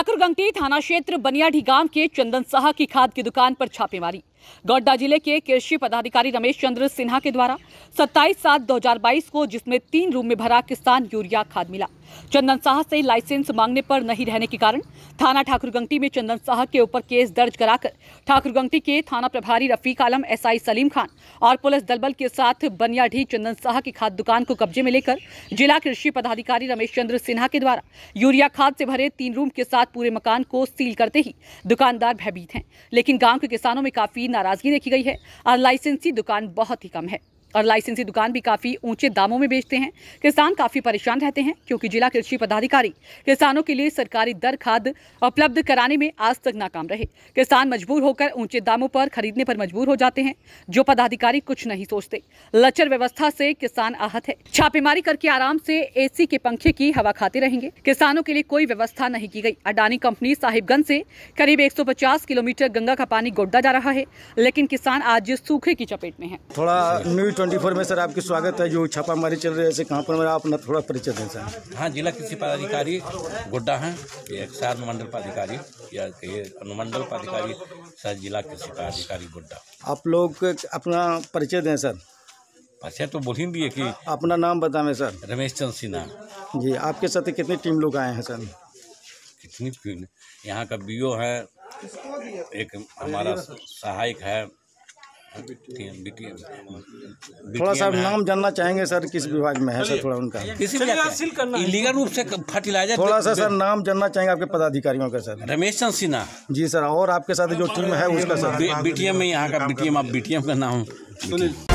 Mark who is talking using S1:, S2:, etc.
S1: ठाकुरगंगटी थाना क्षेत्र बनियाढी गांव के चंदन साह की खाद की दुकान पर छापेमारी गोड्डा जिले के कृषि पदाधिकारी रमेश चंद्र सिन्हा के द्वारा 27 सात 2022 को जिसमें तीन रूम में भरा किसान यूरिया खाद मिला चंदन साह से लाइसेंस मांगने पर नहीं रहने के कारण थाना ठाकुरगंगटी में चंदन साह के ऊपर केस दर्ज कराकर ठाकुरगंगटी के थाना प्रभारी रफीक आलम एसआई सलीम खान और पुलिस दलबल के साथ बनियाढी चंदन साह की खाद दुकान को कब्जे में लेकर जिला कृषि पदाधिकारी रमेश चंद्र सिन्हा के द्वारा यूरिया खाद से भरे तीन रूम के साथ पूरे मकान को सील करते ही दुकानदार भयभीत हैं लेकिन गाँव के किसानों में काफी नाराजगी देखी गई है और लाइसेंसी दुकान बहुत ही कम है और लाइसेंसी दुकान भी काफ़ी ऊंचे दामों में बेचते हैं किसान काफ़ी परेशान रहते हैं क्योंकि जिला कृषि पदाधिकारी किसानों के लिए सरकारी दर खाद उपलब्ध कराने में आज तक नाकाम रहे किसान मजबूर होकर ऊंचे दामों पर खरीदने पर मजबूर हो जाते हैं जो पदाधिकारी कुछ नहीं सोचते लचर व्यवस्था से किसान आहत है छापेमारी करके आराम से ए के पंखे की हवा खाते रहेंगे किसानों के लिए कोई व्यवस्था नहीं की गयी अडानी कंपनी साहिबगंज से करीब एक किलोमीटर गंगा का पानी गोड्डा जा रहा है लेकिन किसान आज सूखे की चपेट में है
S2: थोड़ा ट्वेंटी फोर में सर आपकी स्वागत है जो छापामारी चल रही है ऐसे कहाँ पर मेरा अपना थोड़ा परिचय दें सर हाँ जिला कृषि पदाधिकारी गोड्डा हैं एक सार अनुमंडल पदाधिकारी या ये अनुमंडल पदाधिकारी सर जिला कृषि पदाधिकारी गोड्डा आप लोग अपना परिचय दें सर अच्छा तो बोल ही दिए कि अपना नाम बताएं सर रमेश चंद सिन्हा जी आपके साथ कितनी टीम लोग आए हैं सर कितनी यहाँ का बी है एक हमारा सहायक है थोड़ा सा नाम जानना चाहेंगे सर किस विभाग में है सर थोड़ा उनका इलीगल रूप से फर्टिलाइजर थोड़ा सा सर नाम जानना चाहेंगे आपके पदाधिकारियों का सर रमेश चंद सिन्हा जी सर और आपके साथ जो टीम है उसका सर बीटीएम में यहाँ का बीटीएम आप बीटीएम का नाम सुनील